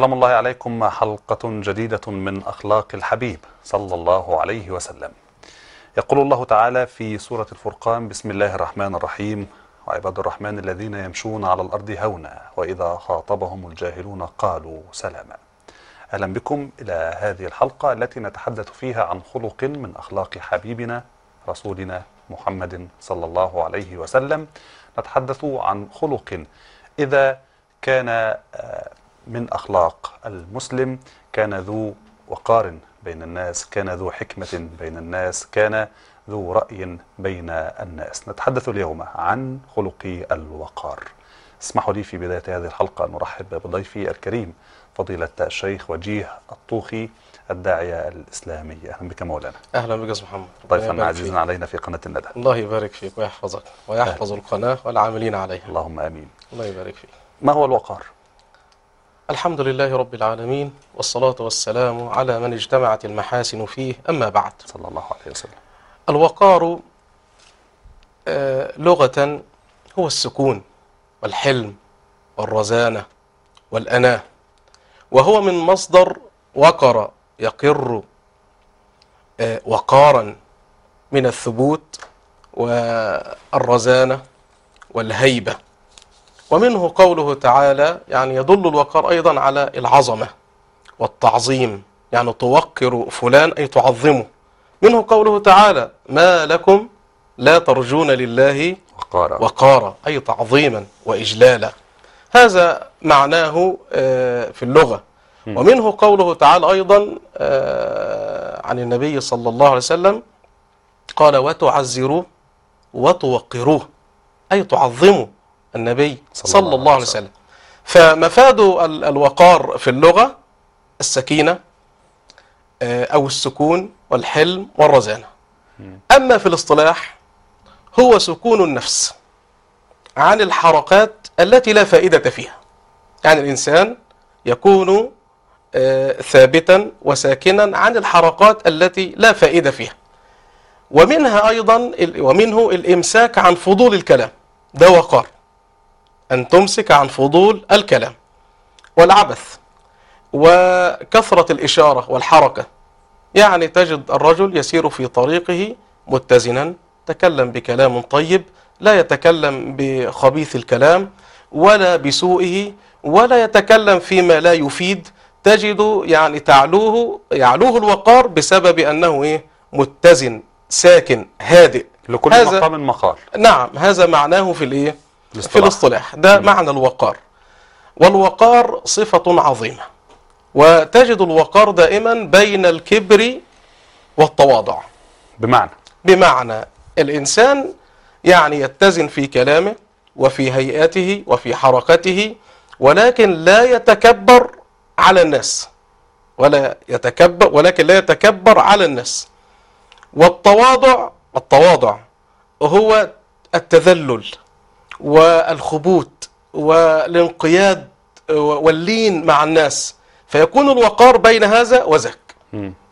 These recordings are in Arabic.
سلام الله عليكم حلقة جديدة من أخلاق الحبيب صلى الله عليه وسلم يقول الله تعالى في سورة الفرقان بسم الله الرحمن الرحيم وعباد الرحمن الذين يمشون على الأرض هونا وإذا خاطبهم الجاهلون قالوا سلاما أهلا بكم إلى هذه الحلقة التي نتحدث فيها عن خلق من أخلاق حبيبنا رسولنا محمد صلى الله عليه وسلم نتحدث عن خلق إذا كان آه، من أخلاق المسلم كان ذو وقار بين الناس كان ذو حكمة بين الناس كان ذو رأي بين الناس نتحدث اليوم عن خلق الوقار اسمحوا لي في بداية هذه الحلقة أن أرحب بضيفي الكريم فضيلة الشيخ وجيه الطوخي الداعية الإسلامية أهلا بك مولانا أهلا بك يا محمد ضيفا عزيزا علينا في قناة الندى الله يبارك فيك ويحفظك ويحفظ أهل. القناة والعاملين عليها اللهم آمين الله يبارك فيك ما هو الوقار؟ الحمد لله رب العالمين والصلاة والسلام على من اجتمعت المحاسن فيه أما بعد صلى الله عليه وسلم الوقار آه، لغة هو السكون والحلم والرزانة والأناة وهو من مصدر وقر يقر آه، وقارا من الثبوت والرزانة والهيبة ومنه قوله تعالى يعني يدل الوقار أيضا على العظمة والتعظيم يعني توقر فلان أي تعظمه منه قوله تعالى ما لكم لا ترجون لله وقارا, وقارا أي تعظيما وإجلالا هذا معناه آه، في اللغة ومنه قوله تعالى أيضا آه، عن النبي صلى الله عليه وسلم قال وتعزروا وتوقروه أي تعظموا النبي صلى, صلى الله عليه وسلم فمفاد الوقار في اللغة السكينة آه، أو السكون والحلم والرزانة أما في الاصطلاح هو سكون النفس عن الحركات التي لا فائدة فيها يعني الإنسان يكون آه، ثابتا وساكنا عن الحركات التي لا فائدة فيها ومنها أيضا ومنه الإمساك عن فضول الكلام ده وقار أن تمسك عن فضول الكلام والعبث وكثرة الإشارة والحركة يعني تجد الرجل يسير في طريقه متزنا تكلم بكلام طيب لا يتكلم بخبيث الكلام ولا بسوئه ولا يتكلم فيما لا يفيد تجد يعني تعلوه يعلوه الوقار بسبب أنه إيه متزن ساكن هادئ لكل مقام مقال نعم هذا معناه في الإيه في الاصطلاح ده نعم. معنى الوقار والوقار صفة عظيمة وتجد الوقار دائما بين الكبر والتواضع بمعنى بمعنى الإنسان يعني يتزن في كلامه وفي هيئته وفي حركته ولكن لا يتكبر على الناس ولا يتكبر ولكن لا يتكبر على الناس والتواضع التواضع هو التذلل والخبوت والانقياد واللين مع الناس فيكون الوقار بين هذا وذاك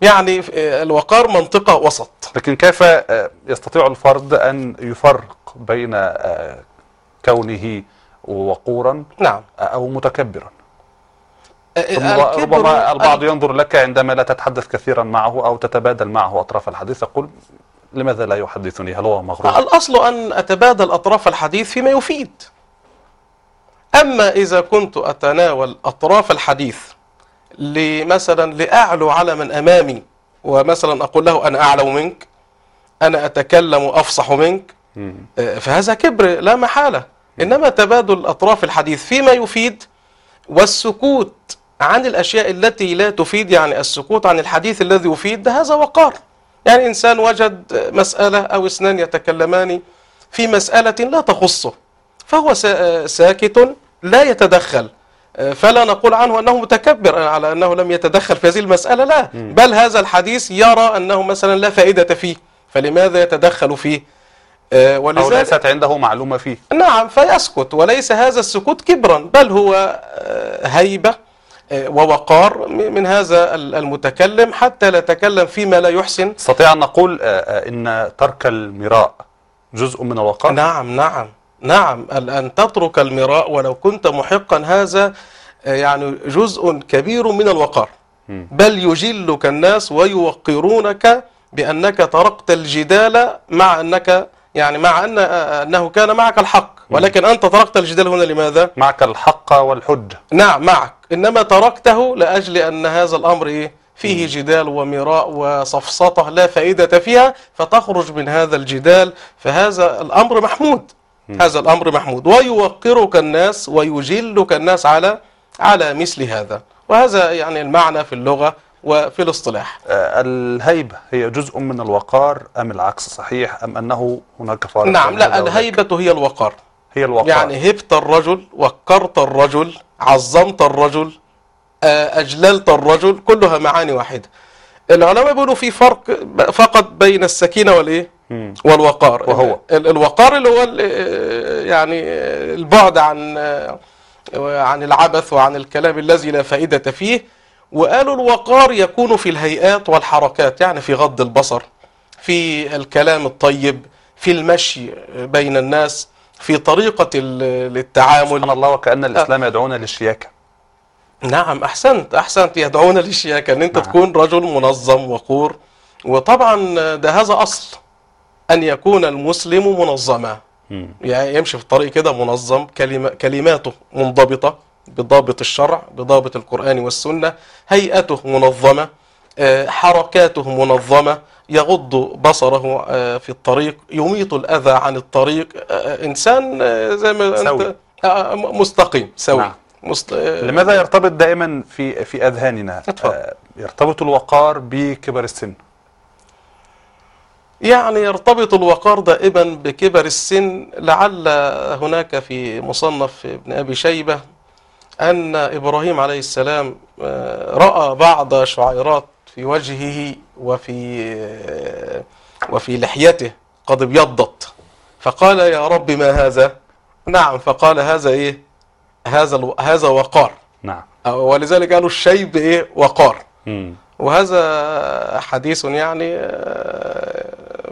يعني الوقار منطقة وسط لكن كيف آه، يستطيع الفرد أن يفرق بين آه، كونه وقورا نعم. آه، أو متكبرا ربما البعض ينظر لك عندما لا تتحدث كثيرا معه أو تتبادل معه أطراف الحديث يقول لماذا لا يحدثني هل هو مغرور الأصل أن أتبادل أطراف الحديث فيما يفيد أما إذا كنت أتناول أطراف الحديث لمثلا لأعلو على من أمامي ومثلا أقول له أنا أعلم منك أنا أتكلم وأفصح منك آه، فهذا كبر لا محالة إنما تبادل أطراف الحديث فيما يفيد والسكوت عن الأشياء التي لا تفيد يعني السكوت عن الحديث الذي يفيد هذا وقار يعني إنسان وجد مسألة أو اثنان يتكلمان في مسألة لا تخصه فهو ساكت لا يتدخل فلا نقول عنه أنه متكبر على أنه لم يتدخل في هذه المسألة لا بل هذا الحديث يرى أنه مثلا لا فائدة فيه فلماذا يتدخل فيه آه، ولذلك أو ليست عنده معلومة فيه نعم فيسكت وليس هذا السكوت كبرا بل هو آه، هيبة آه، ووقار من هذا المتكلم حتى لا يتكلم فيما لا يحسن استطيع أن نقول آه، آه، إن ترك المراء جزء من الوقار نعم نعم نعم أن تترك المراء ولو كنت محقا هذا يعني جزء كبير من الوقار بل يجلك الناس ويوقرونك بأنك تركت الجدال مع أنك يعني مع أن أنه كان معك الحق ولكن أنت تركت الجدال هنا لماذا؟ معك الحق والحجة نعم معك إنما تركته لأجل أن هذا الأمر إيه؟ فيه جدال ومراء وصفصطة لا فائدة فيها فتخرج من هذا الجدال فهذا الأمر محمود هذا الأمر محمود ويوقرك الناس ويجلك الناس على على مثل هذا وهذا يعني المعنى في اللغة وفي الاصطلاح آه، الهيبة هي جزء من الوقار أم العكس صحيح أم أنه هناك فارق نعم لا الهيبة هي الوقار هي الوقار يعني هبت الرجل وقرت الرجل عظمت الرجل آه، أجللت الرجل كلها معاني واحدة العلماء بيقولوا في فرق فقط بين السكينة والإيه والوقار وهو الوقار اللي هو آه، يعني البعد عن عن العبث وعن الكلام الذي لا فائدة فيه وقالوا الوقار يكون في الهيئات والحركات يعني في غض البصر في الكلام الطيب في المشي بين الناس في طريقة التعامل سبحان الله وكأن آه. الإسلام يدعونا للشياكة نعم أحسنت أحسنت يدعونا للشياكة أن أنت نعم. تكون رجل منظم وقور وطبعا ده هذا أصل أن يكون المسلم منظما يعني يمشي في الطريق كده منظم كلمة كلماته منضبطة بضابط الشرع بضابط القرآن والسنة هيئته منظمة آه، حركاته منظمة يغض بصره آه، في الطريق يميط الأذى عن الطريق آه، إنسان زي ما سوي. أنت مستقيم سوي نعم. مست... لماذا يرتبط دائما في في أذهاننا أتفضل. يرتبط الوقار بكبر السن يعني يرتبط الوقار دائما بكبر السن لعل هناك في مصنف ابن أبي شيبة أن إبراهيم عليه السلام آه، رأى بعض شعيرات في وجهه وفي آه، وفي لحيته قد ابيضت فقال يا رب ما هذا نعم فقال هذا إيه هذا هذا وقار نعم ولذلك قالوا الشيب إيه وقار وهذا حديث يعني آه،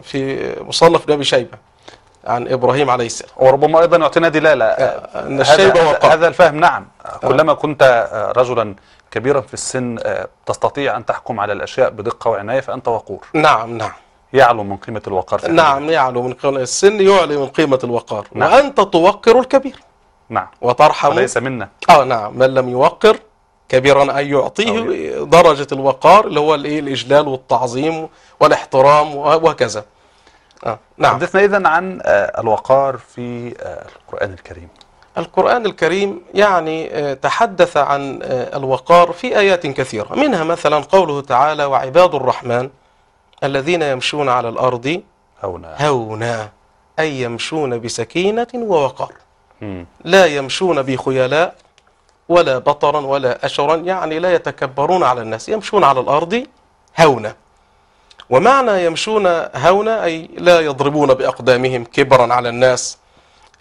في مصنف ابي شيبه عن إبراهيم عليه السلام وربما أيضا يعطينا دلالة آه، ان الشيبة وقع هذا الفهم نعم آه. كلما كنت آه، رجلا كبيرا في السن تستطيع أن تحكم على الأشياء بدقة وعناية فأنت وقور نعم نعم يعلو من قيمة الوقار في نعم يعلو من قيمة السن يعلي من قيمة الوقار نعم. وأنت توقر الكبير نعم وترحم ليس منا آه نعم من لم يوقر كبيرا أن يعطيه درجة الوقار اللي هو الايه الإجلال والتعظيم والاحترام وهكذا آه. نعم حدثنا إذا عن آه، الوقار في آه، القرآن الكريم القرآن الكريم يعني آه، تحدث عن الوقار في آيات كثيرة منها مثلا قوله تعالى وعباد الرحمن الذين يمشون على الأرض هونا, هونا أي يمشون بسكينة ووقار لا يمشون بخيلاء ولا بطرا ولا أشرا يعني لا يتكبرون على الناس يمشون على الأرض هونا ومعنى يمشون هونا أي لا يضربون بأقدامهم كبرا على الناس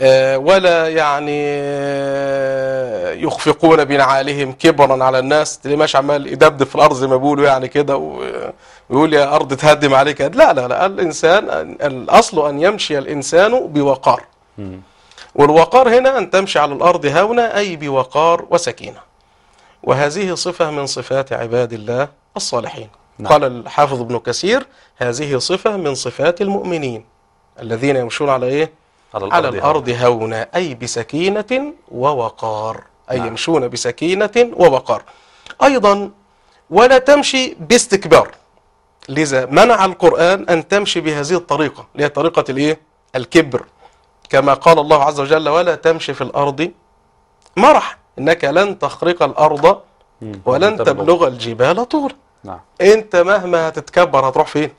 آه، ولا يعني آه، يخفقون بنعالهم كبرا على الناس تلاقيه ماشي عمال يدبدب في الارض زي ما بيقولوا يعني كده ويقول يا ارض تهدم عليك لا لا لا الانسان الاصل ان يمشي الانسان بوقار والوقار هنا ان تمشي على الارض هونا اي بوقار وسكينه وهذه صفه من صفات عباد الله الصالحين نعم. قال الحافظ ابن كثير هذه صفة من صفات المؤمنين الذين يمشون على إيه؟ على الأرض, على الأرض هونا أي بسكينة ووقار أي نعم. يمشون بسكينة ووقار أيضا ولا تمشي باستكبار لذا منع القرآن أن تمشي بهذه الطريقة اللي هي طريقة الإيه؟ الكبر كما قال الله عز وجل ولا تمشي في الأرض مرح إنك لن تخرق الأرض ولن تبلغ الجبال طولا نعم. انت مهما هتتكبر هتروح فين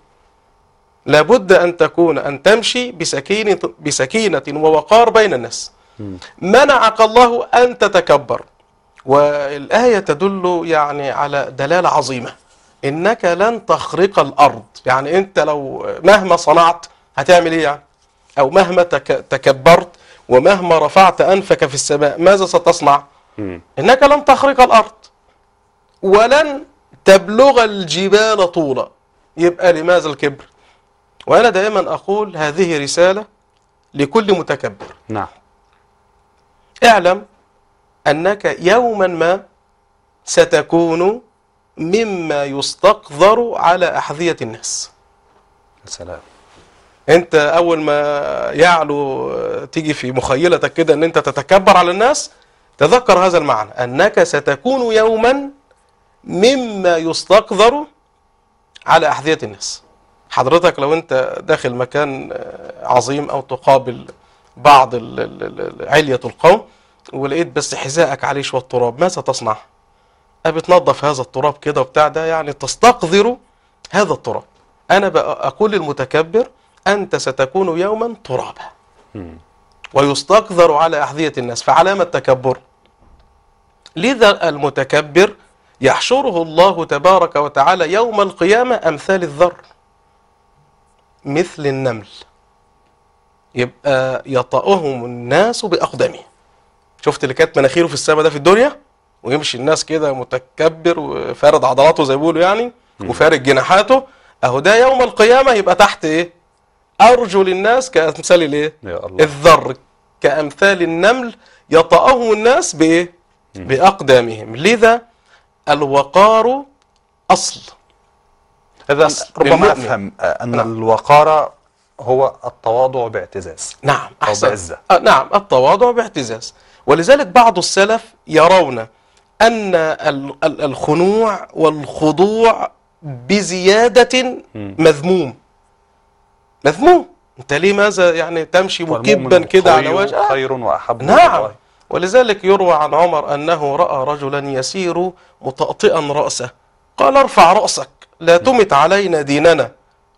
لابد أن تكون أن تمشي بسكينة, بسكينة ووقار بين الناس م. منعك الله أن تتكبر والآية تدل يعني على دلالة عظيمة إنك لن تخرق الأرض يعني أنت لو مهما صنعت هتعمل إيه يعني أو مهما تكبرت ومهما رفعت أنفك في السماء ماذا ستصنع م. إنك لن تخرق الأرض ولن تبلغ الجبال طولا يبقى لماذا الكبر وأنا دائما أقول هذه رسالة لكل متكبر نعم اعلم أنك يوما ما ستكون مما يستقذر على أحذية الناس سلام انت اول ما يعلو تيجي في مخيلتك كده ان انت تتكبر على الناس تذكر هذا المعنى انك ستكون يوما مما يستقذر على أحذية الناس حضرتك لو أنت داخل مكان آه، عظيم أو تقابل بعض علية القوم ولقيت بس حذائك عليه شوية تراب ماذا تصنع؟ أه، بتنظف هذا التراب كده وبتاع ده يعني تستقذر هذا التراب أنا أقول للمتكبر أنت ستكون يوما ترابا ويستقذر على أحذية الناس فعلامة التكبر لذا المتكبر يحشره الله تبارك وتعالى يوم القيامة أمثال الذر مثل النمل يبقى يطأهم الناس بأقدامه شفت اللي كانت مناخيره في السماء ده في الدنيا ويمشي الناس كده متكبر وفارد عضلاته زي ما بيقولوا يعني وفارد جناحاته اهو ده يوم القيامه يبقى تحت ايه؟ ارجل الناس كامثال الايه؟ الذر كامثال النمل يطأهم الناس بايه؟ باقدامهم لذا الوقار أصل هذا ربما أفهم آه. أن نعم. الوقار هو التواضع باعتزاز نعم أحسن بعزة. آه، نعم التواضع باعتزاز ولذلك بعض السلف يرون أن الخنوع والخضوع بزيادة مذموم مذموم انت ليه ماذا يعني تمشي مكبا كده على وجهك خير واحب نعم الله. ولذلك يروى عن عمر أنه رأى رجلا يسير متأطئا رأسه قال ارفع رأسك لا تمت علينا ديننا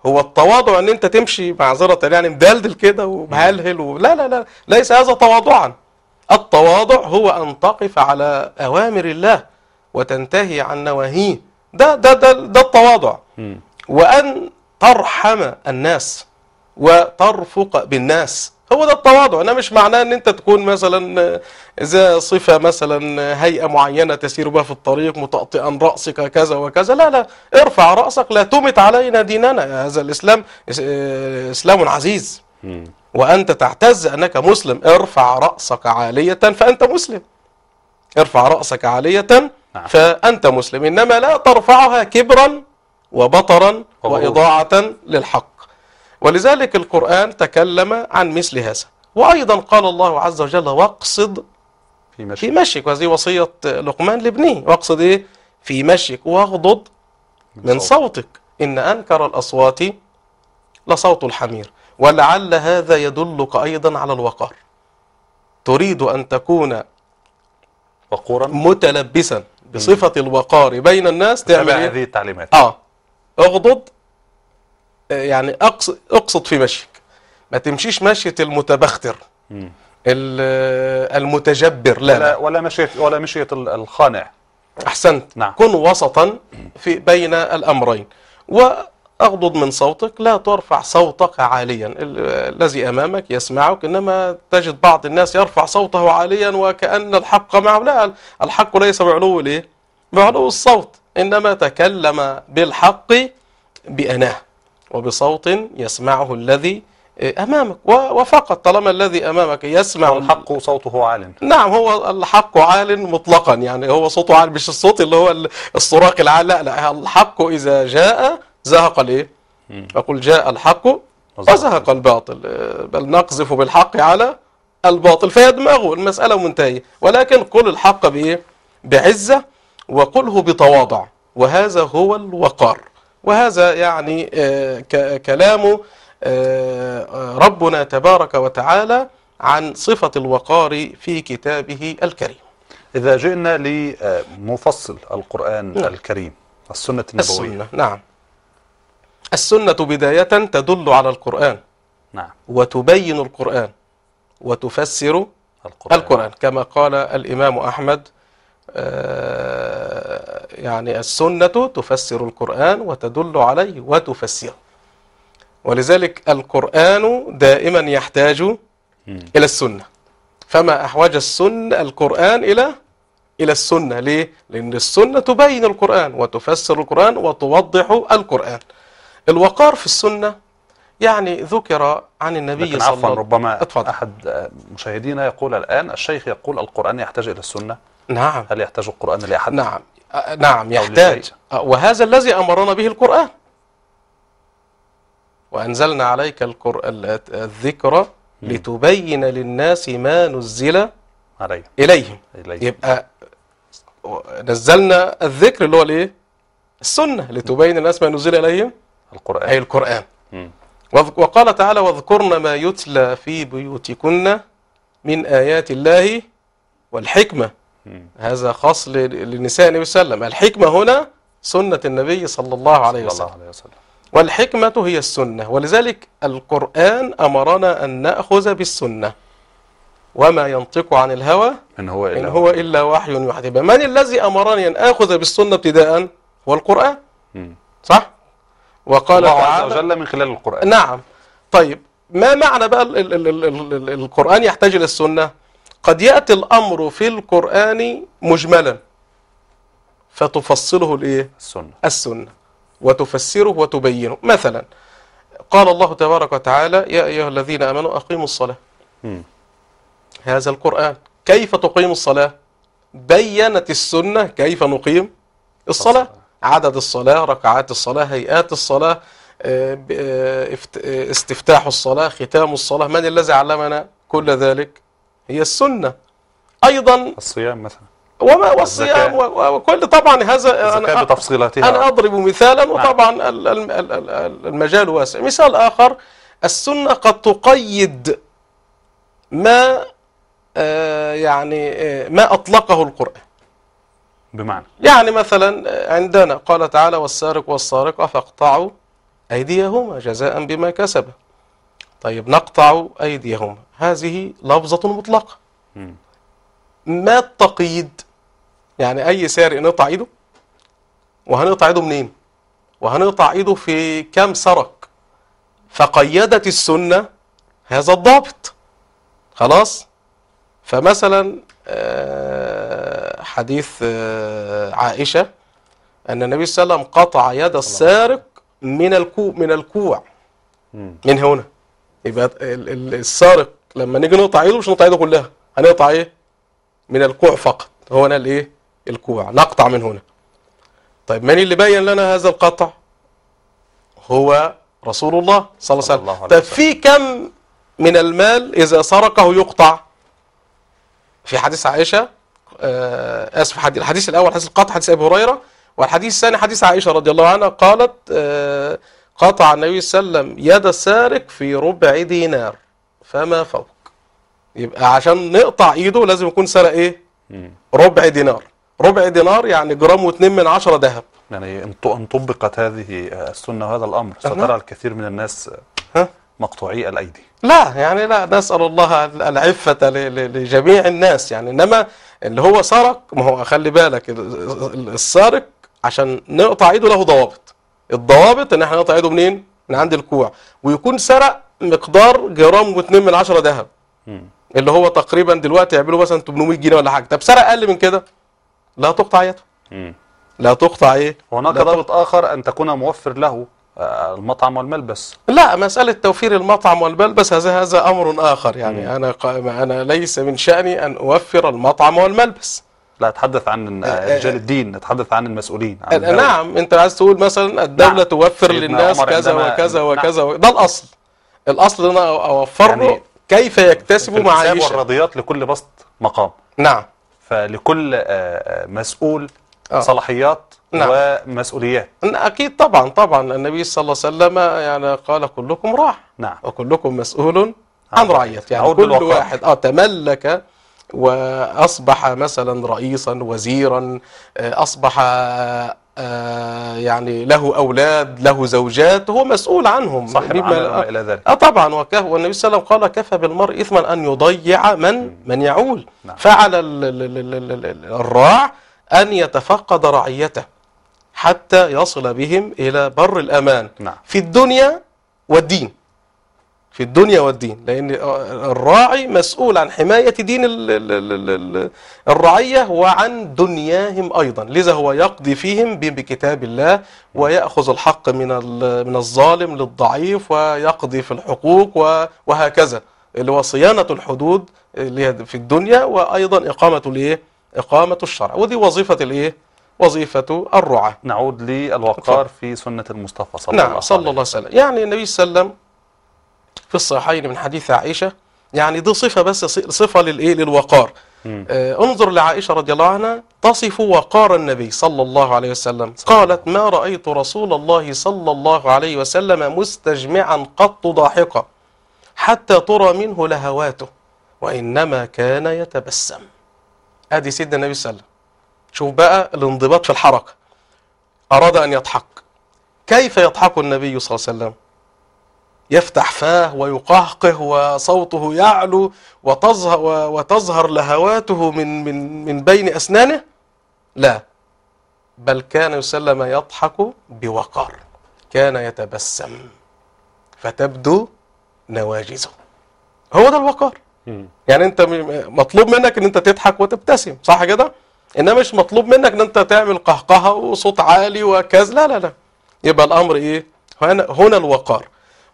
هو التواضع ان انت تمشي معذرة يعني مدلدل كده ومهلهل لا لا لا ليس هذا تواضعا التواضع هو ان تقف على اوامر الله وتنتهي عن نواهيه ده ده ده, ده التواضع وان ترحم الناس وترفق بالناس هو ده التواضع انا مش معناه ان انت تكون مثلا آه، ذا صفه مثلا آه، هيئه معينه تسير بها في الطريق متأطئا راسك كذا وكذا لا لا ارفع راسك لا تمت علينا ديننا هذا الاسلام آه، اسلام عزيز وانت تعتز انك مسلم ارفع راسك عاليه فانت مسلم ارفع راسك عاليه نعم. فانت مسلم انما لا ترفعها كبرا وبطرا واضاعه للحق ولذلك القرآن تكلم عن مثل هذا وأيضا قال الله عز وجل واقصد في مشيك, في مشيك وهذه وصية لقمان لابنه واقصد إيه؟ في مشيك واغضض من صوتك إن أنكر الأصوات لصوت الحمير ولعل هذا يدلك أيضا على الوقار تريد أن تكون وقورا متلبسا بصفة الوقار بين الناس تعمل إيه؟ هذه التعليمات آه اغضض يعني اقصد في مشيك ما تمشيش مشية المتبختر المتجبر لا ولا, ولا مشية ولا مشية الخانع أحسنت نعم. كن وسطا في بين الأمرين وأغضض من صوتك لا ترفع صوتك عاليا الذي أمامك يسمعك إنما تجد بعض الناس يرفع صوته عاليا وكأن الحق معه لا الحق ليس بعلو الإيه؟ بعلو الصوت إنما تكلم بالحق بأناه وبصوت يسمعه الذي إيه، أمامك وفقط طالما الذي أمامك يسمع الحق صوته عال نعم هو الحق عال مطلقا يعني هو صوته عال مش الصوت اللي هو الصراخ العال لا, لا الحق إذا جاء زهق الإيه أقول جاء الحق وزهق الباطل بل نقذف بالحق على الباطل فيدمغه المسألة منتهية ولكن قل الحق بإيه بعزة وقله بتواضع وهذا هو الوقار وهذا يعني آه، كلام آه، آه، ربنا تبارك وتعالى عن صفة الوقار في كتابه الكريم إذا جئنا لمفصل القرآن نعم. الكريم السنة النبوية السنة نعم السنة بداية تدل على القرآن نعم وتبين القرآن وتفسر القرآن, القرآن كما قال الإمام أحمد آه، يعني السنة تفسر القرآن وتدل عليه وتفسره ولذلك القرآن دائما يحتاج إلى السنة فما أحوج السنة القرآن إلى إلى السنة ليه؟ لأن السنة تبين القرآن وتفسر القرآن وتوضح القرآن الوقار في السنة يعني ذكر عن النبي صلى الله عليه وسلم ربما أتفضل. أحد مشاهدينا يقول الآن الشيخ يقول القرآن يحتاج إلى السنة نعم هل يحتاج القرآن لأحد؟ نعم أه، نعم يحتاج أه، وهذا الذي أمرنا به القرآن وأنزلنا عليك الذكر لتبين للناس ما نزل عليهم إليهم يبقى نزلنا الذكر اللي هو الايه؟ السنة لتبين للناس ما نزل إليهم القرآن أي القرآن وقال تعالى واذكرن ما يتلى في بيوتكن من آيات الله والحكمة هذا خاص للنساء النبي صلى الله عليه وسلم الحكمة هنا سنة النبي صلى الله عليه وسلم, الله عليه وسلم. والحكمة هي السنة ولذلك القرآن أمرنا أن نأخذ بالسنة وما ينطق عن الهوى إن هو إلا, إن هو إلا وحي يحذب من الذي أمرني أن آخذ بالسنة ابتداء هو القرآن م. صح وقال الله تعالى عز وجل من خلال القرآن نعم طيب ما معنى بقى القرآن يحتاج إلى السنة قد يأتي الأمر في القرآن مجملا فتفصله الإيه؟ السنة السنة وتفسره وتبينه مثلا قال الله تبارك وتعالى يا أيها الذين أمنوا أقيموا الصلاة م. هذا القرآن كيف تقيم الصلاة بينت السنة كيف نقيم الصلاة عدد الصلاة ركعات الصلاة هيئات الصلاة آه، آه، آه، استفتاح الصلاة ختام الصلاة من الذي علمنا كل ذلك هي السنة أيضا الصيام مثلا وما والصيام وكل طبعا هذا أنا, بتفصيلاتها أنا أضرب مثالا نعم. وطبعا المجال واسع مثال آخر السنة قد تقيد ما آه، يعني آه، ما أطلقه القرآن بمعنى يعني مثلا آه، عندنا قال تعالى والسارق والسارقة فاقطعوا أيديهما جزاء بما كسبه طيب نقطع أيديهم هذه لفظة مطلقة ما التقييد يعني أي سارق نقطع إيده وهنقطع إيده منين وهنقطع إيده في كم سرق فقيدت السنة هذا الضابط خلاص فمثلا آه، حديث آه، عائشة أن النبي صلى الله عليه وسلم قطع يد السارق من الكوع من الكوع من هنا يبقى السارق لما نيجي نقطع ايده مش نقطع ايده كلها هنقطع ايه من الكوع فقط هو هنا الايه الكوع نقطع من هنا طيب من اللي بين لنا هذا القطع هو رسول الله صلى الله عليه وسلم طب في كم من المال إذا سرقه يقطع في حديث عائشة آه، آسف الحديث الأول حديث القطع حديث أبي هريرة والحديث الثاني حديث عائشة رضي الله عنها قالت آه قطع النبي صلى الله عليه وسلم يد السارق في ربع دينار فما فوق يبقى عشان نقطع ايده لازم يكون سرق ايه ربع دينار ربع دينار يعني جرام واتنين من عشرة ذهب يعني ان طبقت هذه السنه وهذا الامر سترى الكثير من الناس ها؟ مقطوعي الايدي لا يعني لا نسال الله العفه لجميع الناس يعني انما اللي هو سرق ما هو خلي بالك السارق عشان نقطع ايده له ضوابط الضوابط ان احنا نقطع ايده منين من عند الكوع ويكون سرق مقدار جرام و2 من 10 ذهب اللي هو تقريبا دلوقتي يعملوا مثلا 800 جنيه ولا حاجه طب سرق اقل من كده لا تقطع يده لا تقطع ايه هناك ضابط اخر ان تكون موفر له آه، المطعم والملبس لا مسألة توفير المطعم والملبس هذا هذا أمر آخر يعني مم. أنا أنا ليس من شأني أن أوفر المطعم والملبس لا اتحدث عن آه، آه، آه، رجال الدين اتحدث عن المسؤولين عن نعم انت عايز تقول مثلا الدولة نعم. توفر للناس كذا وكذا نعم. وكذا ده الاصل الاصل انا اوفر يعني له كيف يكتسب معايشه الرضيات لكل بسط مقام نعم فلكل مسؤول آه. صلاحيات نعم. ومسؤوليات أكيد طبعا طبعا النبي صلى الله عليه وسلم يعني قال كلكم راح نعم. وكلكم مسؤول عن رعيته يعني كل واحد آه تملك واصبح مثلا رئيسا وزيرا آه، اصبح آه، آه، يعني له اولاد له زوجات هو مسؤول عنهم صح الى ذلك اه طبعا وكه والنبي صلى الله عليه وسلم قال كفى بالمرء اثما ان يضيع من من يعول نعم. فعلى الراع ان يتفقد رعيته حتى يصل بهم الى بر الامان نعم. في الدنيا والدين في الدنيا والدين لأن الراعي مسؤول عن حماية دين الرعية وعن دنياهم أيضا لذا هو يقضي فيهم بكتاب الله ويأخذ الحق من من الظالم للضعيف ويقضي في الحقوق وهكذا اللي هو صيانة الحدود في الدنيا وأيضا إقامة الإيه؟ إقامة الشرع ودي وظيفة الإيه؟ وظيفة الرعاة نعود للوقار في سنة المصطفى صلى نعم الله عليه وسلم نعم صلى الله عليه وسلم يعني النبي صلى الله عليه وسلم في الصحيحين من حديث عائشة يعني دي صفة بس صفة للإيه للوقار آه انظر لعائشة رضي الله عنها تصف وقار النبي صلى الله عليه وسلم قالت ما رأيت رسول الله صلى الله عليه وسلم مستجمعا قط ضاحكا حتى ترى منه لهواته وإنما كان يتبسم أدي سيدنا النبي صلى الله عليه وسلم شوف بقى الانضباط في الحركة أراد أن يضحك كيف يضحك النبي صلى الله عليه وسلم يفتح فاه ويقهقه وصوته يعلو وتظهر, وتظهر لهواته من, من, من بين أسنانه لا بل كان يسلم يضحك بوقار كان يتبسم فتبدو نواجزه هو ده الوقار يعني انت مطلوب منك ان انت تضحك وتبتسم صح كده انما مش مطلوب منك ان انت تعمل قهقهه وصوت عالي وكذا لا لا لا يبقى الامر ايه هنا الوقار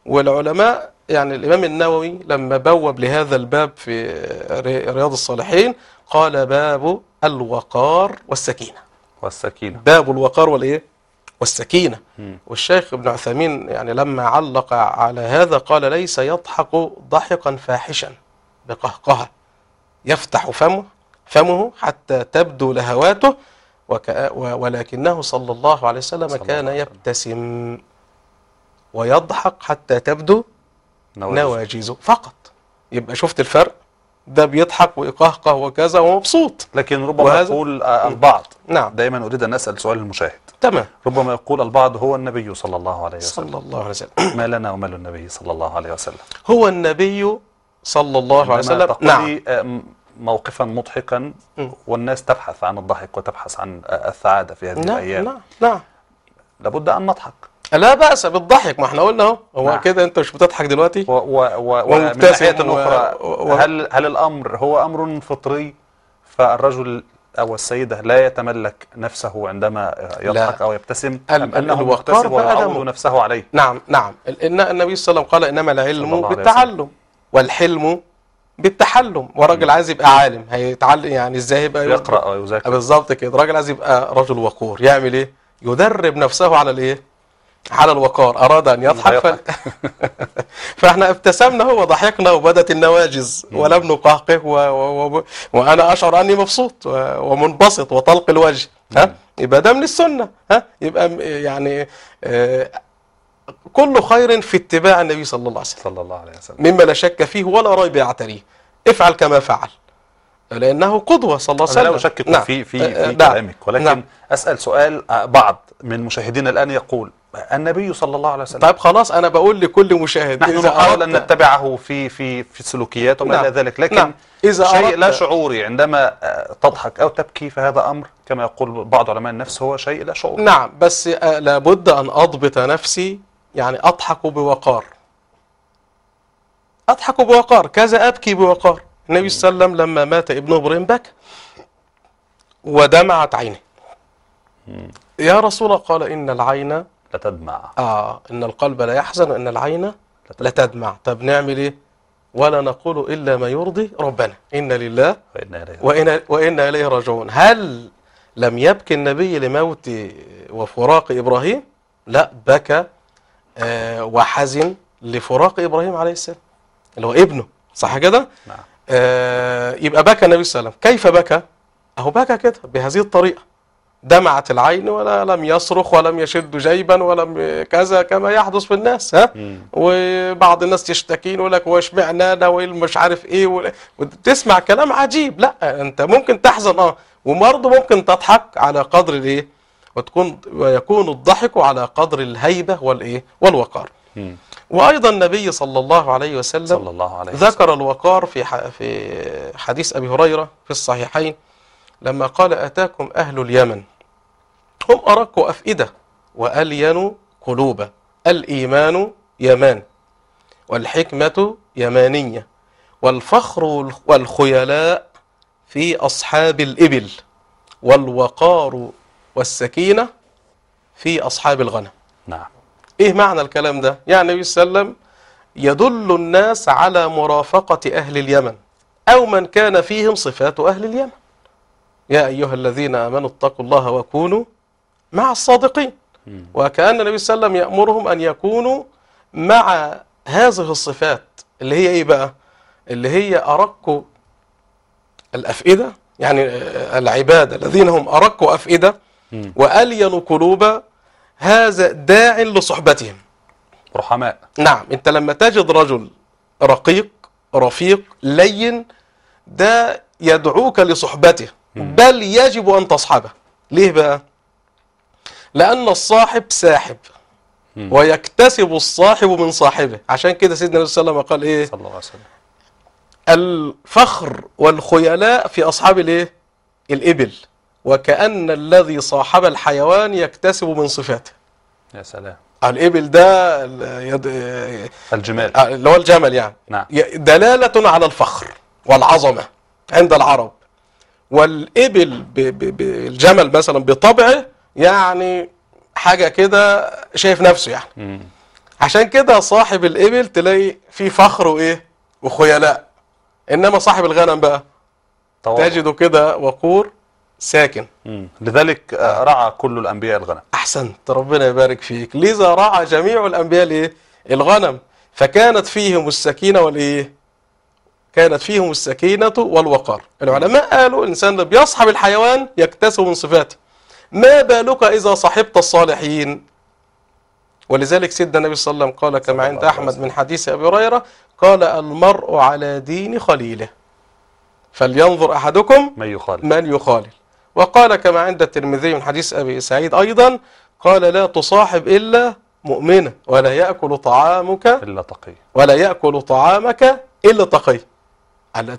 والعلماء يعني الإمام النووي لما بوب لهذا الباب في رياض الصالحين قال باب الوقار والسكينة والسكينة باب الوقار والإيه؟ والسكينة م. والشيخ ابن عثيمين يعني لما علق على هذا قال ليس يضحك ضحكا فاحشا بقهقهة يفتح فمه فمه حتى تبدو لهواته ولكنه صلى الله عليه وسلم صلى كان يبتسم ويضحك حتى تبدو نواجزه, نواجزه فقط يبقى شفت الفرق ده بيضحك ويقهقه وكذا ومبسوط لكن ربما وهذا يقول البعض نعم دائما اريد ان اسال سؤال المشاهد تمام ربما يقول البعض هو النبي صلى الله عليه وسلم صلى الله عليه وسلم ما لنا ومال النبي صلى الله عليه وسلم هو النبي صلى الله عليه وسلم نعم آه، موقفا مضحكا والناس تبحث عن الضحك وتبحث عن آه، السعاده في هذه نعم الايام نعم نعم لابد ان نضحك لا بأس بالضحك ما احنا قلنا اهو هو نعم. كده انت مش بتضحك دلوقتي و و و ومن ناحية أخرى هل هل الأمر هو أمر فطري فالرجل أو السيدة لا يتملك نفسه عندما يضحك لا. أو يبتسم أم أنه مغتسب ويعود نفسه عليه نعم نعم ان النبي صلى الله عليه وسلم قال إنما العلم بالتعلم والحلم بالتحلم وراجل عايز يبقى عالم هيتعلم يعني ازاي يبقى يقرأ ويذاكر بالظبط كده راجل عايز يبقى رجل وقور يعمل ايه يدرب نفسه على الايه على الوقار أراد أن يضحك فإحنا ابتسمنا هو ضحكنا وبدت النواجز ولم نقهقه و... و... و... وأنا أشعر أني مبسوط و... ومنبسط وطلق الوجه ها يبقى ده من السنة ها يبقى يعني آه، كل خير في اتباع النبي صلى الله عليه وسلم صلى الله عليه وسلم مما لا شك فيه ولا ريب يعتريه افعل كما فعل لانه قدوه صلى الله عليه وسلم لا اشكك نعم. في في آه، آه، في نعم. كلامك ولكن نعم. اسال سؤال بعض من مشاهدينا الان يقول النبي صلى الله عليه وسلم طيب خلاص انا بقول لكل مشاهد نحن نحاول ان نتبعه في في في سلوكياته وما الى نعم. ذلك لكن نعم. إذا شيء لا شعوري عندما آه، تضحك أو تبكي فهذا أمر كما يقول بعض علماء النفس هو شيء لا شعوري نعم بس آه، لابد أن أضبط نفسي يعني أضحك بوقار أضحك بوقار كذا أبكي بوقار النبي صلى الله عليه وسلم لما مات ابنه ابراهيم بكى ودمعت عينه يا رسول الله قال إن العين لتدمع آه إن القلب لا يحزن وإن العين لتدمع طب نعمل إيه ولا نقول إلا ما يرضي ربنا إن لله وإنا, وإنا إليه راجعون هل لم يبكي النبي لموت وفراق إبراهيم لا بكى آه وحزن لفراق إبراهيم عليه السلام اللي هو ابنه صح كده نعم آه يبقى بكى النبي صلى الله عليه وسلم كيف بكى أهو بكى كده بهذه الطريقة دمعت العين ولا لم يصرخ ولم يشد جيبا ولم كذا كما يحدث في الناس ها وبعض الناس تشتكي يقول لك واشمعنى انا ومش عارف ايه وتسمع كلام عجيب لا انت ممكن تحزن اه وبرضه ممكن تضحك على قدر الايه وتكون ويكون الضحك على قدر الهيبه والايه والوقار وايضا النبي صلى الله عليه وسلم صلى الله عليه وسلم. ذكر الوقار في في حديث ابي هريره في الصحيحين لما قال اتاكم اهل اليمن هم أرق أفئدة وألين قلوبة الإيمان يمان والحكمة يمانية والفخر والخيلاء في أصحاب الإبل والوقار والسكينة في أصحاب الغنم نعم إيه معنى الكلام ده؟ يعني النبي صلى الله عليه وسلم يدل الناس على مرافقة أهل اليمن أو من كان فيهم صفات أهل اليمن يا أيها الذين آمنوا اتقوا الله وكونوا مع الصادقين وكأن النبي صلى الله عليه وسلم يأمرهم أن يكونوا مع هذه الصفات اللي هي إيه بقى اللي هي أرق الأفئدة يعني العباد الذين هم أرق أفئدة وألين قلوب هذا داع لصحبتهم رحماء نعم انت لما تجد رجل رقيق رفيق لين ده يدعوك لصحبته بل يجب أن تصحبه ليه بقى لأن الصاحب ساحب ويكتسب الصاحب من صاحبه عشان كده سيدنا النبي صلى الله عليه وسلم قال إيه صلى الله عليه وسلم الفخر والخيلاء في أصحاب الإيه الإبل وكأن الذي صاحب الحيوان يكتسب من صفاته يا سلام الإبل ده يد... الجمال آه، اللي هو الجمل يعني نعم. دلالة على الفخر والعظمة عند العرب والإبل ب... ب... الجمل مثلا بطبعه يعني حاجة كده شايف نفسه يعني عشان كده صاحب الإبل تلاقي فيه فخر وإيه وخيلاء إنما صاحب الغنم بقى طبعا. تجده كده وقور ساكن مم. لذلك آه. رعى كل الأنبياء الغنم أحسنت ربنا يبارك فيك لذا رعى جميع الأنبياء الإيه الغنم فكانت فيهم السكينة والإيه كانت فيهم السكينة والوقار العلماء قالوا الإنسان اللي بيصحب الحيوان يكتسب من صفاته ما بالك إذا صحبت الصالحين ولذلك سيدنا النبي صلى الله عليه وسلم قال كما عند أحمد من حديث أبي هريرة قال المرء على دين خليله فلينظر أحدكم من يخالل, من يخالل وقال كما عند الترمذي من حديث أبي سعيد أيضا قال لا تصاحب إلا مؤمنة ولا يأكل طعامك إلا تقي ولا يأكل طعامك إلا تقي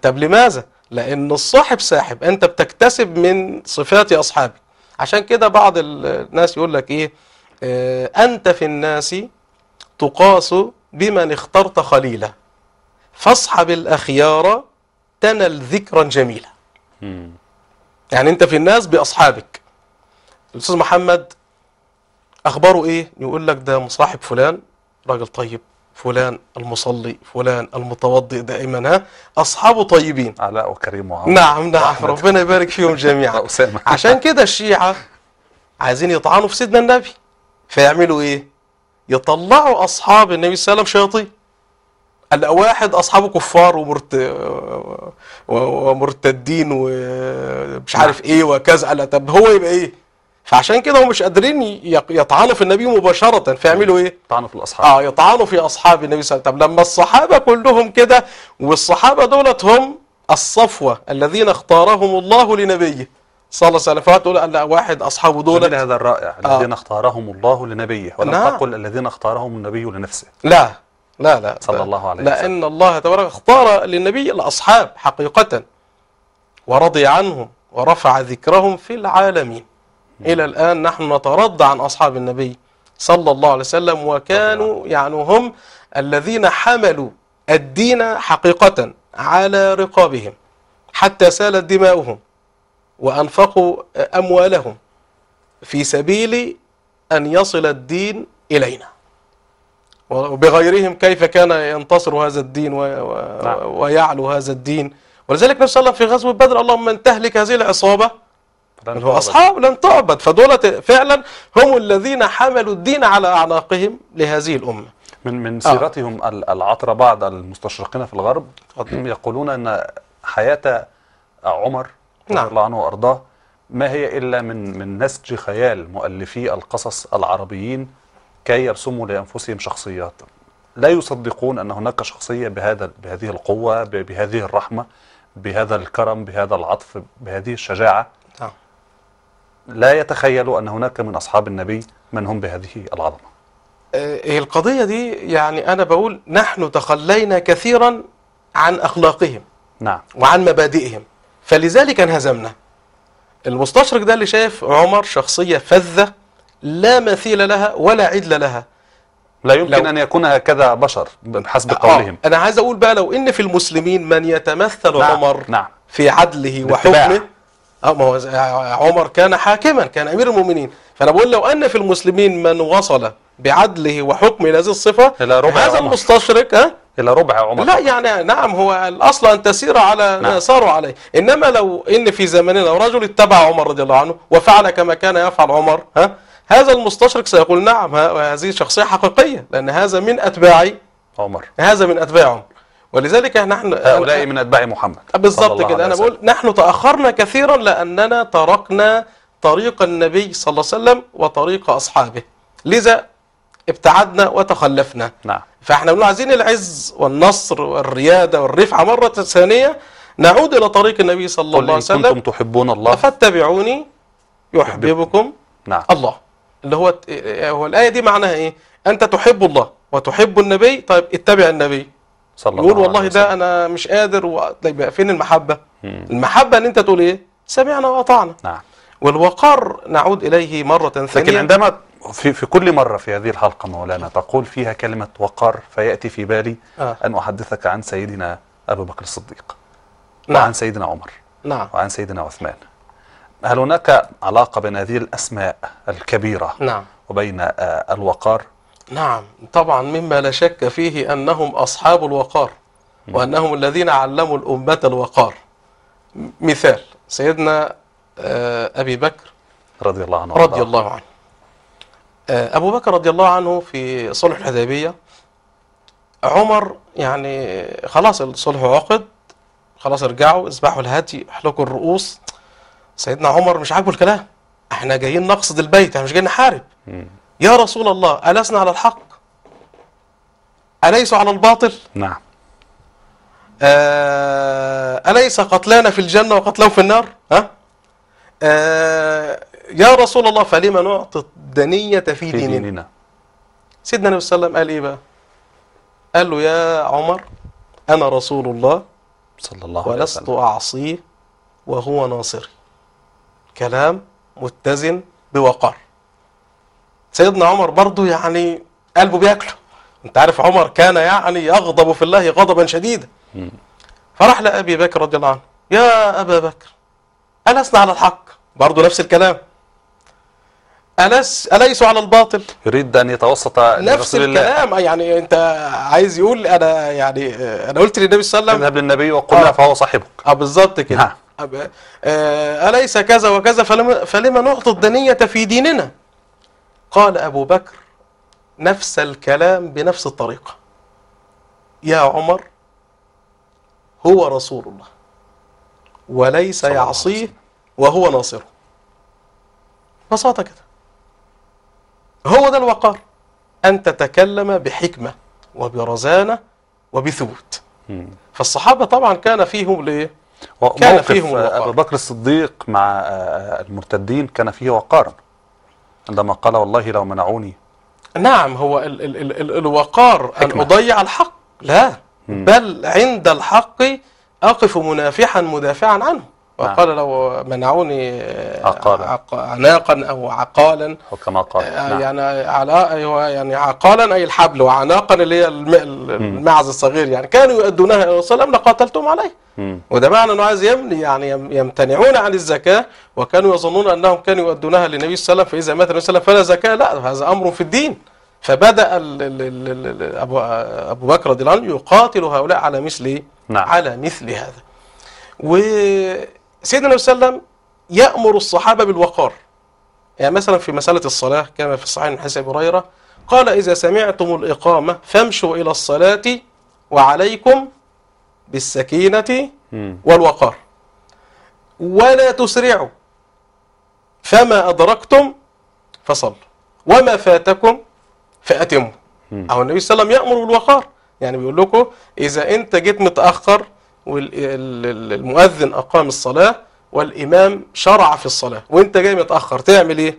طب لماذا؟ لأن الصاحب ساحب أنت بتكتسب من صفات أصحابك عشان كده بعض الناس يقول لك ايه آه انت في الناس تقاس بمن اخترت خليلا فاصحب الاخيار تنل ذكرا جميلا يعني انت في الناس باصحابك الاستاذ محمد اخباره ايه يقول لك ده مصاحب فلان راجل طيب فلان المصلي فلان المتوضئ دائما ها أصحابه طيبين علاء وكريم وعمر نعم نعم ربنا يبارك فيهم جميعا عشان كده الشيعة عايزين يطعنوا في سيدنا النبي فيعملوا ايه يطلعوا أصحاب النبي صلى الله عليه وسلم شياطين واحد أصحابه كفار ومرت... ومرتدين ومش عارف نعم. ايه وكذا طب هو يبقى ايه فعشان كده هم مش قادرين يطعنوا في النبي مباشرة فيعملوا ايه؟ يطعنوا في الاصحاب اه يطعنوا في اصحاب النبي صلى الله عليه وسلم طب لما الصحابة كلهم كده والصحابة دولت هم الصفوة الذين اختارهم الله لنبيه صلى الله عليه وسلم تقول لا واحد اصحابه دول هذا الرائع آه. الذين اختارهم الله لنبيه ولم نعم. تقل الذين اختارهم النبي لنفسه لا لا لا صلى الله عليه وسلم لان الله تبارك اختار للنبي الاصحاب حقيقة ورضي عنهم ورفع ذكرهم في العالمين إلى الآن نحن نترضى عن أصحاب النبي صلى الله عليه وسلم وكانوا يعني هم الذين حملوا الدين حقيقة على رقابهم حتى سالت دماؤهم وأنفقوا أموالهم في سبيل أن يصل الدين إلينا وبغيرهم كيف كان ينتصر هذا الدين و... و... نعم. ويعلو هذا الدين ولذلك نفس الله في غزوة بدر اللهم من تهلك هذه العصابة هو أصحاب لن تعبد فدولة فعلا هم الذين حملوا الدين على أعناقهم لهذه الأمة من من آه. سيرتهم آه. العطرة بعض المستشرقين في الغرب يقولون أن حياة عمر نعم. الله عنه وأرضاه ما هي إلا من من نسج خيال مؤلفي القصص العربيين كي يرسموا لأنفسهم شخصيات لا يصدقون أن هناك شخصية بهذا بهذه القوة بهذه الرحمة بهذا الكرم بهذا العطف بهذه الشجاعة لا يتخيلوا أن هناك من أصحاب النبي من هم بهذه العظمة آه، إيه، القضية دي يعني أنا بقول نحن تخلينا كثيرا عن أخلاقهم نعم. وعن مبادئهم فلذلك انهزمنا المستشرق ده اللي شايف عمر شخصية فذة لا مثيل لها ولا عدل لها لا يمكن لو... أن يكون هكذا بشر بحسب آه قولهم أنا عايز أقول بقى لو إن في المسلمين من يتمثل نعم. عمر نعم. في عدله وحكمه اه ما هو عمر كان حاكما كان امير المؤمنين فانا بقول لو ان في المسلمين من وصل بعدله وحكم الى هذه الصفه الى ربع هذا عمر. المستشرق ها الى ربع عمر لا يعني نعم هو الاصل ان تسير على ما نعم. ساروا عليه انما لو ان في زماننا رجل اتبع عمر رضي الله عنه وفعل كما كان يفعل عمر ها هذا المستشرق سيقول نعم هذه شخصيه حقيقيه لان هذا من اتباع عمر هذا من اتباع عمر ولذلك نحن هؤلاء من أتباع محمد بالضبط كده أنا بقول نحن تأخرنا كثيرا لأننا تركنا طريق النبي صلى الله عليه وسلم وطريق أصحابه لذا ابتعدنا وتخلفنا نعم. فاحنا بنقول عايزين العز والنصر والريادة والرفعة مرة ثانية نعود إلى طريق النبي صلى الله عليه وسلم كنتم تحبون الله فاتبعوني يحببكم نعم. الله اللي هو هو الآية دي معناها إيه أنت تحب الله وتحب النبي طيب اتبع النبي صلى يقول والله ده انا مش قادر و... طيب فين المحبه مم. المحبه ان انت تقول ايه سمعنا واطعنا نعم والوقار نعود اليه مره ثانيه لكن عندما في في كل مره في هذه الحلقه مولانا تقول فيها كلمه وقار فياتي في بالي آه. ان احدثك عن سيدنا ابو بكر الصديق نعم. وعن سيدنا عمر نعم. وعن سيدنا عثمان هل هناك علاقه بين هذه الاسماء الكبيره نعم. وبين آه، الوقار نعم طبعا مما لا شك فيه أنهم أصحاب الوقار وأنهم الذين علموا الأمة الوقار مثال سيدنا آه، أبي بكر رضي الله عنه رضي الله عنه آه، أبو بكر رضي الله عنه في صلح الحديبية عمر يعني خلاص الصلح عقد خلاص ارجعوا اذبحوا الهاتي احلقوا الرؤوس سيدنا عمر مش عاجبه الكلام احنا جايين نقصد البيت احنا مش جايين نحارب يا رسول الله ألسنا على الحق أليس على الباطل نعم آه، أليس قتلانا في الجنة وقتلهم في النار ها آه يا رسول الله فلما نعطي الدنية في, في ديننا, ديننا. سيدنا النبي صلى الله عليه وسلم قال إيه بقى قال له يا عمر أنا رسول الله صلى الله عليه وسلم ولست أعصيه وهو ناصري كلام متزن بوقار سيدنا عمر برضه يعني قلبه بياكله انت عارف عمر كان يعني يغضب في الله غضبا شديدا فراح لأبي بكر رضي الله عنه يا أبا بكر ألسنا على الحق برضه نفس الكلام ألس أليس على الباطل يريد أن يتوسط نفس الكلام الله. يعني أنت عايز يقول أنا يعني أنا قلت للنبي صلى الله عليه وسلم اذهب للنبي وقل آه. فهو صاحبك أه بالظبط كده نعم. آه، أليس كذا وكذا فلما, فلما نعطي الدنية في ديننا قال أبو بكر نفس الكلام بنفس الطريقة يا عمر هو رسول الله وليس يعصيه وهو ناصره بساطة كده هو ده الوقار أن تتكلم بحكمة وبرزانة وبثبوت فالصحابة طبعا كان فيهم ليه كان فيهم أبو بكر الصديق مع آه، المرتدين كان فيه وقار عندما قال والله لو منعوني نعم هو ال ال ال ال الوقار حكمة. أن أضيع الحق لا مم. بل عند الحق أقف منافحا مدافعا عنه نعم. وقال لو منعوني عقالا عق... عناقا او عقالا قال يعني نعم. يعني على ايوه يعني عقالا اي الحبل وعناقا اللي هي الم... المعز الصغير يعني كانوا يؤدونها الى الرسول لقاتلتهم عليه وده معنى انه عايز يمني يعني يمتنعون عن الزكاه وكانوا يظنون انهم كانوا يؤدونها للنبي صلى الله عليه وسلم فاذا مات النبي صلى الله عليه وسلم فلا زكاه لا هذا امر في الدين فبدا ال... ال... ال... ابو ابو بكر رضي الله عنه يقاتل هؤلاء على مثل نعم. على مثل هذا و سيدنا النبي صلى الله عليه وسلم يأمر الصحابة بالوقار يعني مثلا في مسألة الصلاة كما في الصحيح من حسن أبي هريرة قال إذا سمعتم الإقامة فامشوا إلى الصلاة وعليكم بالسكينة والوقار ولا تسرعوا فما أدركتم فصلوا وما فاتكم فأتموا أو النبي صلى الله عليه وسلم يأمر بالوقار يعني بيقول لكم إذا أنت جيت متأخر والمؤذن أقام الصلاة والإمام شرع في الصلاة وانت جاي متأخر تعمل ايه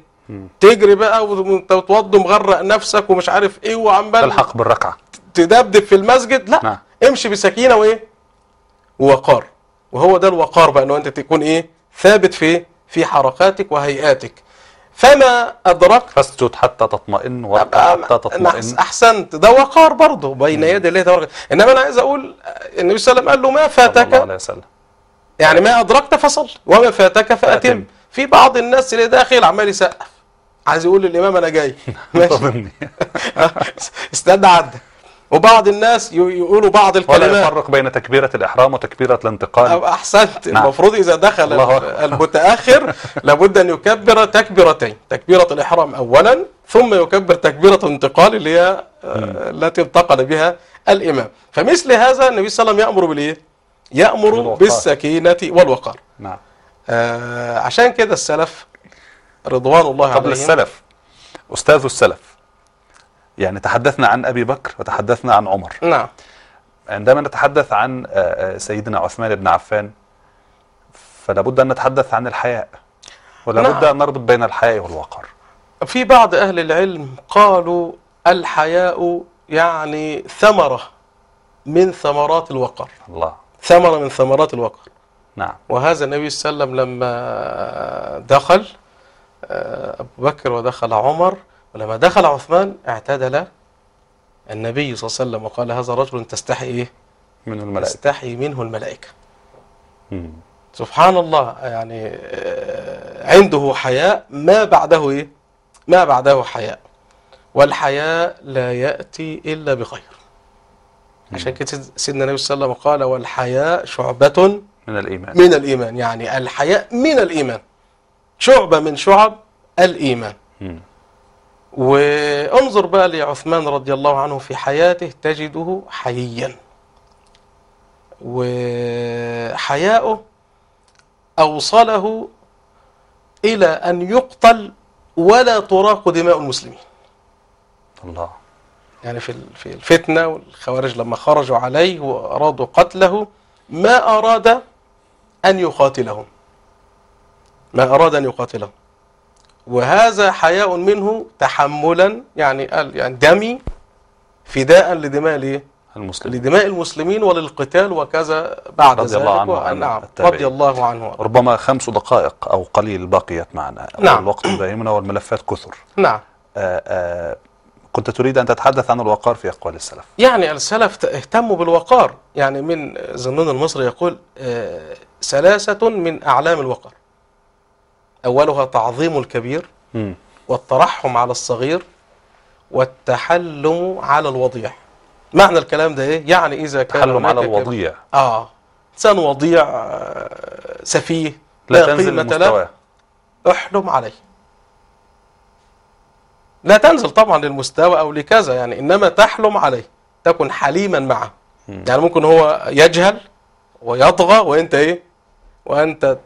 تجري بقى وانت بتوضى مغرق نفسك ومش عارف ايه وعمال تلحق بالركعة تدبدب في المسجد لا نعم. امشي بسكينة وايه ووقار وهو ده الوقار بقى انه انت تكون ايه ثابت في في حركاتك وهيئاتك فما أدرك فاسجد حتى تطمئن واركع حتى تطمئن أحسنت ده وقار برضه بين يدي الله تبارك إنما أنا عايز أقول آه، النبي صلى الله عليه وسلم قال له ما فاتك الله عليه وسلم يعني ما أدركت فصل وما فاتك فأتم في بعض الناس اللي داخل عمال يسقف عايز يقول للإمام أنا جاي ماشي استنى عندك وبعض الناس يقولوا بعض الكلمات ولا يفرق بين تكبيرة الإحرام وتكبيرة الانتقال أو أحسنت نعم. المفروض إذا دخل الله المتأخر لابد أن يكبر تكبيرتين تكبيرة الإحرام أولا ثم يكبر تكبيرة الانتقال اللي هي التي انتقل بها الإمام فمثل هذا النبي صلى الله عليه وسلم يأمر بالإيه؟ يأمر بالوقار. بالسكينة والوقار نعم. آه عشان كده السلف رضوان الله قبل عليهم قبل السلف أستاذ السلف يعني تحدثنا عن أبي بكر وتحدثنا عن عمر نعم عندما نتحدث عن آه، آه، سيدنا عثمان بن عفان فلا بد أن نتحدث عن الحياء ولا نعم. أن نربط بين الحياء والوقر في بعض أهل العلم قالوا الحياء يعني ثمرة من ثمرات الوقر الله ثمرة من ثمرات الوقر نعم وهذا النبي صلى الله عليه وسلم لما دخل آه، أبو بكر ودخل عمر ولما دخل عثمان اعتدل النبي صلى الله عليه وسلم وقال هذا رجل تستحي إيه؟ منه الملائكة تستحي منه الملائكة مم. سبحان الله يعني آه، عنده حياء ما بعده إيه؟ ما بعده حياء والحياء لا يأتي إلا بخير عشان كده سيدنا النبي صلى الله عليه وسلم قال والحياء شعبة من الإيمان من الإيمان يعني الحياء من الإيمان شعبة من شعب الإيمان مم. وانظر بقى لعثمان رضي الله عنه في حياته تجده حييا وحياؤه أوصله إلى أن يقتل ولا تراق دماء المسلمين الله يعني في في الفتنة والخوارج لما خرجوا عليه وأرادوا قتله ما أراد أن يقاتلهم ما أراد أن يقاتلهم وهذا حياء منه تحملا يعني قال يعني دمي فداء لدماء المسلمين لدماء المسلمين وللقتال وكذا بعد رضي ذلك الله عنه نعم رضي الله عنه ربما خمس دقائق أو قليل بقيت معنا نعم الوقت دائمنا والملفات كثر نعم آآ آه، آآ آه، كنت تريد أن تتحدث عن الوقار في أقوال السلف يعني السلف اهتموا بالوقار يعني من زنون المصري يقول آه، ثلاثة من أعلام الوقار أولها تعظيم الكبير والترحم على الصغير والتحلم على الوضيع معنى الكلام ده إيه؟ يعني إذا كان تحلم على الوضيع آه إنسان وضيع آه، سفيه لا, لا تنزل مستواه احلم عليه لا تنزل طبعا للمستوى أو لكذا يعني إنما تحلم عليه تكن حليما معه يعني ممكن هو يجهل ويطغى وانت ايه وأنت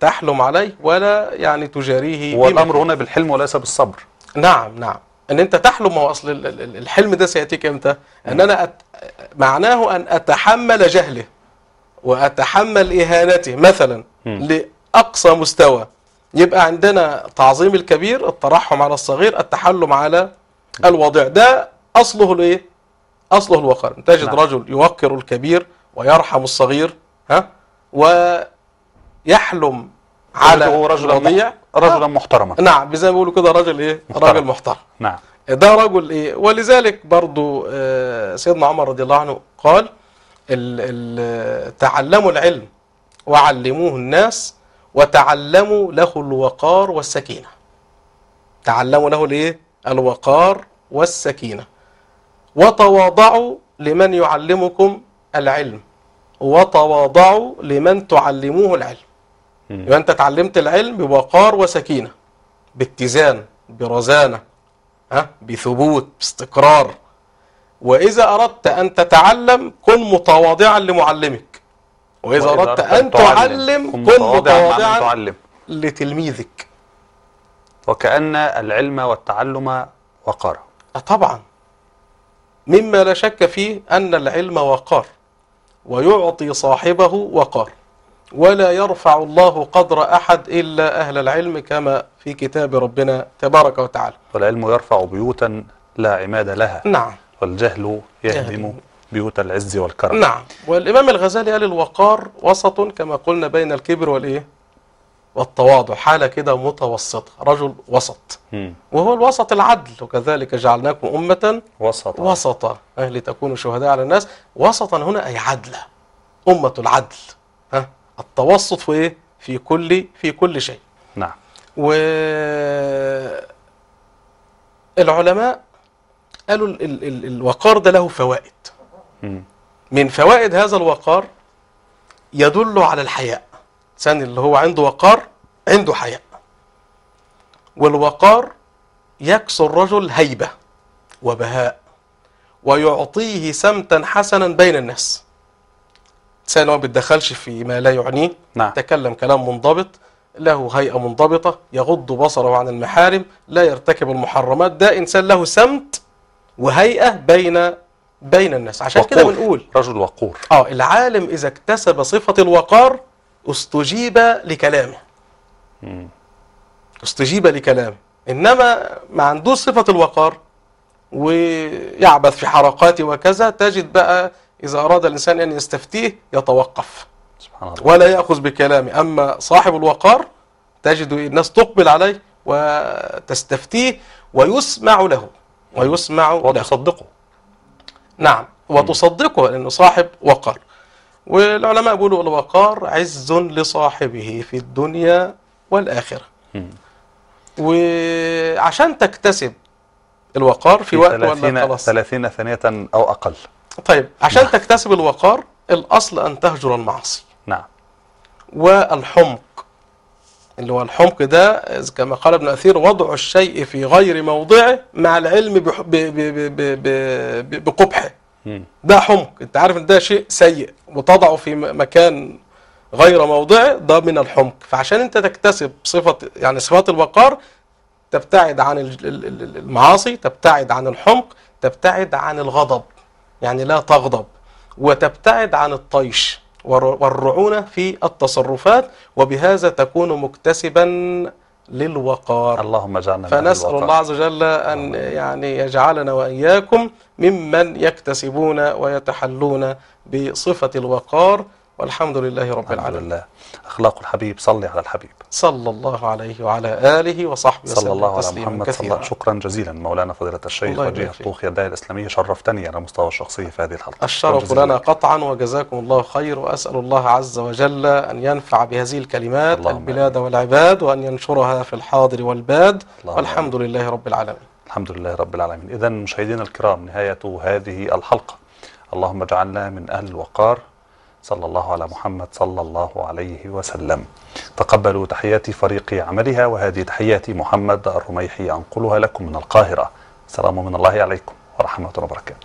تحلم عليه ولا يعني تجاريه والأمر هنا بالحلم وليس بالصبر نعم نعم ان انت تحلم هو اصل الحلم ده سياتيك امتى ان انا أت... معناه ان اتحمل جهله واتحمل اهانته مثلا لاقصى مستوى يبقى عندنا تعظيم الكبير الترحم على الصغير التحلم على الوضيع ده اصله الايه اصله الوقار تجد نعم. رجل يوقر الكبير ويرحم الصغير ها و يحلم على رجل رضيع رجلا آه. محترما نعم زي ما بيقولوا كده راجل ايه محترم. راجل محترم نعم ده رجل ايه ولذلك برضو آه، سيدنا عمر رضي الله عنه قال تعلموا العلم وعلموه الناس وتعلموا له الوقار والسكينة تعلموا له الايه الوقار والسكينة وتواضعوا لمن يعلمكم العلم وتواضعوا لمن تعلموه العلم يبقى انت اتعلمت العلم بوقار وسكينه باتزان برزانه ها بثبوت باستقرار واذا اردت ان تتعلم كن متواضعا لمعلمك واذا اردت ان تعلم كن متواضعا لتلميذك وكأن العلم والتعلم وقار آه، طبعا مما لا شك فيه أن العلم وقار ويعطي صاحبه وقار ولا يرفع الله قدر أحد إلا أهل العلم كما في كتاب ربنا تبارك وتعالى والعلم يرفع بيوتا لا عماد لها نعم والجهل يهدم بيوت العز والكرم نعم والإمام الغزالي قال الوقار وسط كما قلنا بين الكبر والإيه والتواضع حالة كده متوسطة رجل وسط م. وهو الوسط العدل وكذلك جعلناكم أمة وسطا وسطا أهل تكونوا شهداء على الناس وسطا هنا أي عدلة أمة العدل ها التوسط في ايه في كل في كل شيء نعم و العلماء قالوا ال ال ال الوقار ده له فوائد م. من فوائد هذا الوقار يدل على الحياء الانسان اللي هو عنده وقار عنده حياء والوقار يكسو الرجل هيبه وبهاء ويعطيه سمتا حسنا بين الناس الانسان ما بيتدخلش في ما لا يعنيه نعم. تكلم كلام منضبط له هيئة منضبطة يغض بصره عن المحارم لا يرتكب المحرمات ده إنسان له سمت وهيئة بين بين الناس عشان كده بنقول رجل وقور اه العالم إذا اكتسب صفة الوقار استجيب لكلامه مم. استجيب لكلامه إنما ما عندوش صفة الوقار ويعبث في حركاته وكذا تجد بقى إذا أراد الإنسان أن يستفتيه يتوقف سبحان الله. ولا يأخذ بكلامه أما صاحب الوقار تجد الناس تقبل عليه وتستفتيه ويسمع له ويسمع وتصدقه نعم وتصدقه لأنه صاحب وقار والعلماء بيقولوا الوقار عز لصاحبه في الدنيا والآخرة وعشان تكتسب الوقار في, في وقت ولا خلاص 30 ثانية أو أقل طيب عشان نعم. تكتسب الوقار الأصل أن تهجر المعصي نعم والحمق اللي هو الحمق ده كما قال ابن أثير وضع الشيء في غير موضعه مع العلم بقبحه ده حمق انت عارف ان ده شيء سيء وتضعه في مكان غير موضعه ده من الحمق فعشان انت تكتسب صفة يعني صفات الوقار تبتعد عن المعاصي تبتعد عن الحمق تبتعد عن الغضب يعني لا تغضب وتبتعد عن الطيش والرعونة في التصرفات وبهذا تكون مكتسبا للوقار اللهم اجعلنا فنسأل الله عز وجل أن يعني يجعلنا وإياكم ممن يكتسبون ويتحلون بصفة الوقار والحمد لله رب العالمين الحمد لله أخلاق الحبيب صلي على الحبيب صلى الله عليه وعلى آله وصحبه وسلم صلى الله على محمد كثيرا صلى شكرا جزيلا مولانا فضيلة الشيخ وجيه الطوخي الداعي الإسلامية شرفتني على مستوى الشخصي في هذه الحلقة الشرف لنا قطعا وجزاكم الله خير وأسأل الله عز وجل أن ينفع بهذه الكلمات البلاد أمين. والعباد وأن ينشرها في الحاضر والباد والحمد يعني. لله رب العالمين الحمد لله رب العالمين إذا مشاهدينا الكرام نهاية هذه الحلقة اللهم اجعلنا من أهل الوقار صلى الله على محمد صلى الله عليه وسلم تقبلوا تحياتي فريق عملها وهذه تحياتي محمد الرميحي أنقلها لكم من القاهرة سلام من الله عليكم ورحمة الله وبركاته